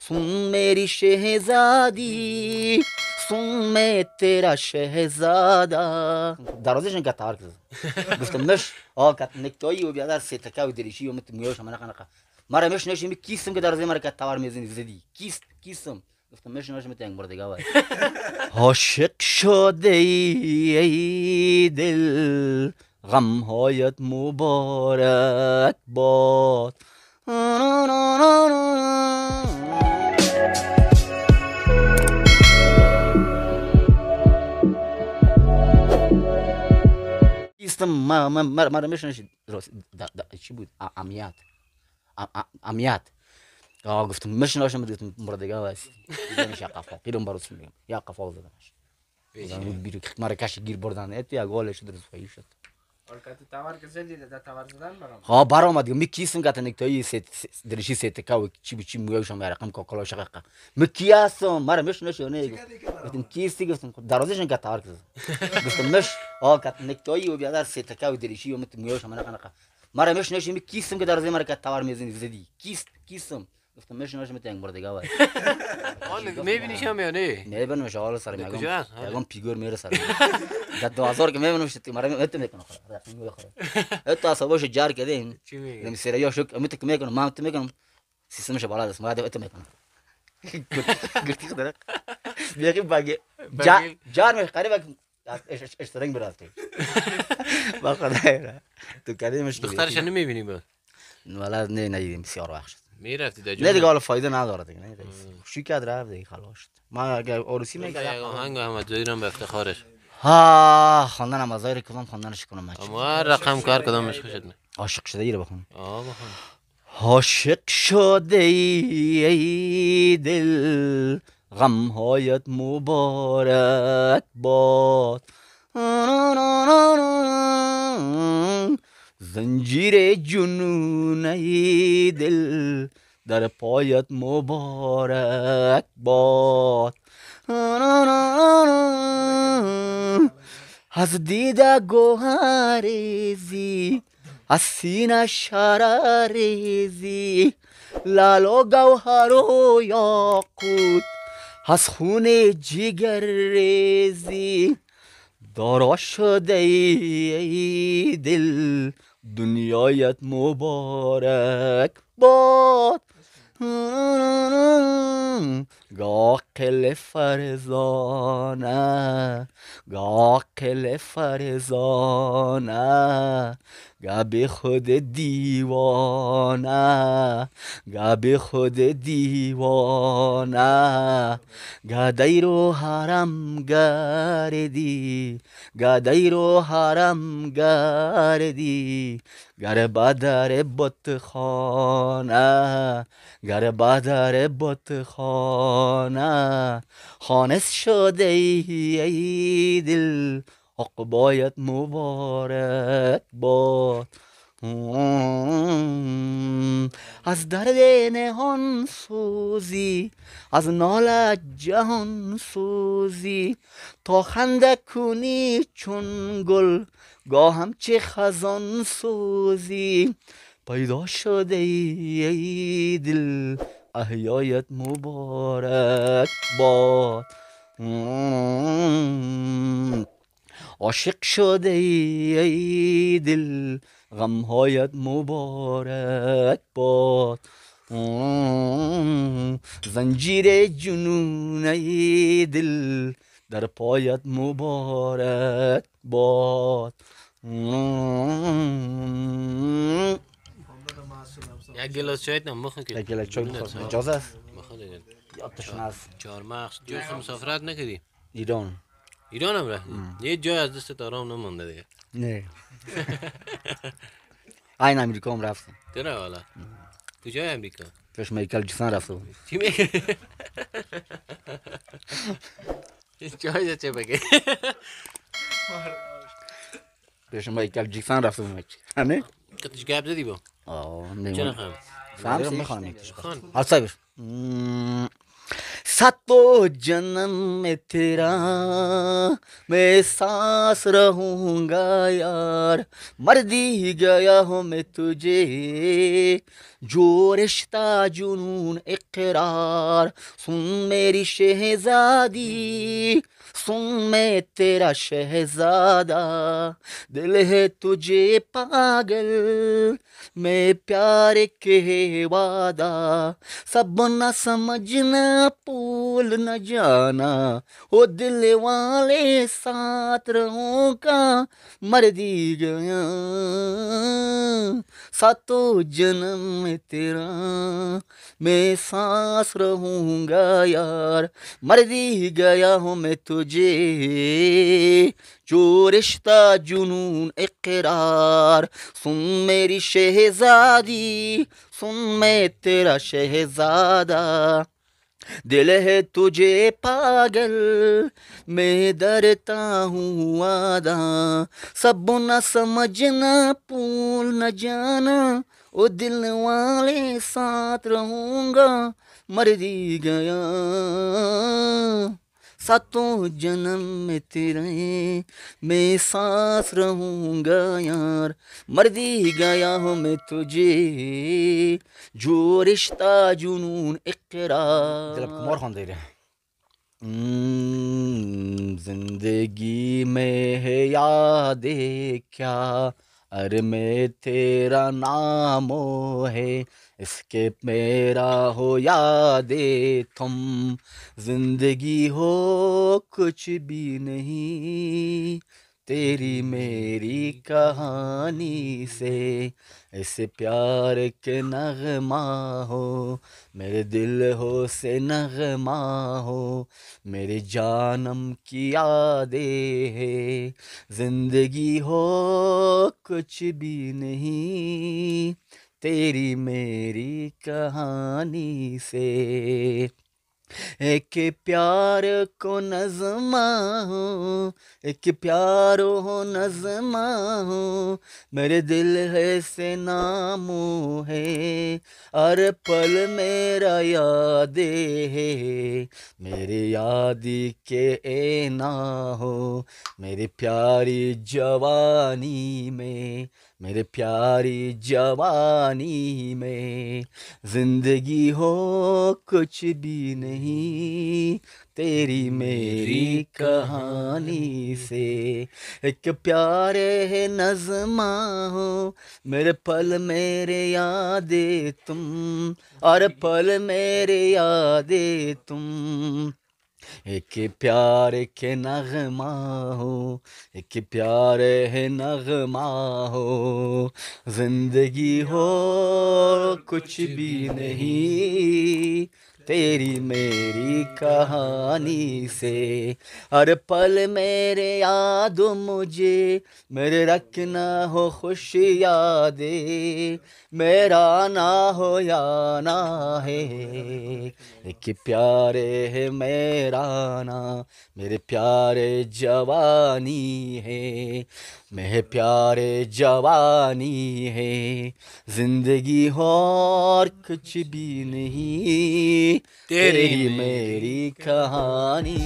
سون میری شهزادی سون می تیرا شهزادا درازش این قطع گفتم نش کت نکتایی و بیادر سی تکه و دریشی و مت میوش همه نقه مرا مش نشیم کیسم که در مرا کت میزنی زدی کیس کیسم گفتم مش نشیم تنگ برده گوه عاشق شده ای دل غم هایت مبارک باد мара мешуначи буд амият амият гуфтм мешуношам гуфтм мурдагал аст яқафол гирм барусм яқафол задамаш мара каши гир бурдан эт яголе шуд рисвои шуд ها برآمد دیگه می کیسم گت نکتایی ست درشی ست کو چی بچی مویشم رقم کا کلا شقق می کیاسم مرا مش نشونه گفتم کیستی گفتم درازش گت تار گفتم مش آ گت نکتایی و بیادر ست کو درشی و مت مویشم رقم مرا مش نشونه می کیسم که درازه مرا گت تار میزنی زدی کیست کیسم گفتم میشه میشه میتونم بار دیگه وای حالا میبینیش هم یا نه میبینم شو حالا سر میگم میگم آره. پیگور میره سر در 2000 که میبینم شد مرا میت میکنه خلاص میگه خلاص تو اصابش جار کردین میگم سر یا شو میت که میکنم ما میت میکنم سیستمش بالا است مرا میت میکنم گرتی خدرق بیاگی باگی جار میشه قریب اشترنگ برافتی با خدای را تو کاری مشکلی دخترش نمیبینی بود ولی نه ندیدیم بسیار وحشت میرفتی دیگه نه دیگه حالا فایده نداره دیگه نه شی کرد رفت دیگه خلاص من اگر عروسی یه آهنگ احمد جایی رو به افتخارش ها خواندن هم ازایر کدام خواندنش کنم ما رقم کار کدامش خوشت نه عاشق شده ای رو بخون آ بخون عاشق شده ای دل غم هایت مبارک باد زنجیر جنون ای دل در پایت مبارک باد از دیده گوهریزی از سینه شرریزی لال لالو گوهر و یاقوت از خون جگر ریزی دارا شده ای دل دنیایت مبارک باد گاقل فرزانه گاقل فرزانه گاب خود دیوانه گب خود دیوانه گدی رو حرم گردی گدی رو حرم گردی گر بدر بت خانه گر بدر بت خانه خانس شده ای دل حق مبارک باد از درد نهان سوزی از ناله جهان سوزی تا خنده کنی چون گل گاهم چه خزان سوزی پیدا شده ای دل احیایت مبارک باد عاشق شده ای, دل غمهایت مبارک باد زنجیر جنون ای دل در پایت مبارک باد یک گلاس چای نم بخون یک گلاس چای بخون اجازه است بخون دیگه یاد تشنه است چهار مخص جو مسافرت نکردی ایران ایران هم رفتیم یه جای از دست آرام نمونده دیگه نه این امریکا هم رفتم چرا والا کجای امریکا پیش میکل جیسان رفتم چی میکنی؟ جای چه بگه پیش مایکل جسان رفتم همه کتش گب زدی با آه نه چرا خان فهم میخوانم خان حسابش सातों जन्म में तेरा मैं सांस रहूँगा यार मर दी गया हूँ मैं तुझे जो रिश्ता जुनून इकरार सुन मेरी शहजादी सुन मैं तेरा शहजादा दिल है तुझे पागल मैं प्यार के वादा सब न समझना भूल न जाना ओ दिल वाले साथ रहों का मर दी गया सातो जन्म में तेरा मैं सांस रहूँगा यार मर दी गया हूँ मैं तुझे मुझे चोरिश्ता रिश्ता जुनून इकरार सुन मेरी शहजादी सुन मैं तेरा शहजादा दिल है तुझे पागल मैं डरता हूँ आदा सब न समझना भूल न जाना ओ दिल वाले साथ रहूँगा मर दी गया सातों जन्म में तेरे मैं सांस रहूँगा यार मर दी गया हूँ मैं तुझे जो रिश्ता जुनून इकरार कुमार खान दे रहे हैं हम्म, जिंदगी में है यादें क्या अरे में तेरा नाम है इसके मेरा हो यादे तुम जिंदगी हो कुछ भी नहीं तेरी मेरी कहानी से ऐसे प्यार के नगमा हो मेरे दिल हो से नगमा हो मेरे जानम की यादें है जिंदगी हो कुछ भी नहीं तेरी मेरी कहानी से एक प्यार को नजमा हो एक प्यार हो नजमा हो मेरे दिल है से नाम है हर पल मेरा याद है मेरे याद के ए ना हो मेरी प्यारी जवानी में मेरे प्यारी जवानी में जिंदगी हो कुछ भी नहीं तेरी मेरी कहानी से एक प्यारे है नजमा हो मेरे पल मेरे यादे तुम और पल मेरे यादे तुम एक प्यार के नगमा हो एक प्यार है नगमा हो जिंदगी हो कुछ भी नहीं तेरी मेरी कहानी से हर पल मेरे याद मुझे मेरे रखना हो खुश यादे मेरा ना हो या ना है एक प्यारे है मेरा ना मेरे प्यारे जवानी है मेरे प्यारे जवानी है जिंदगी और कुछ भी नहीं तेरी तेरी मेरी कहानी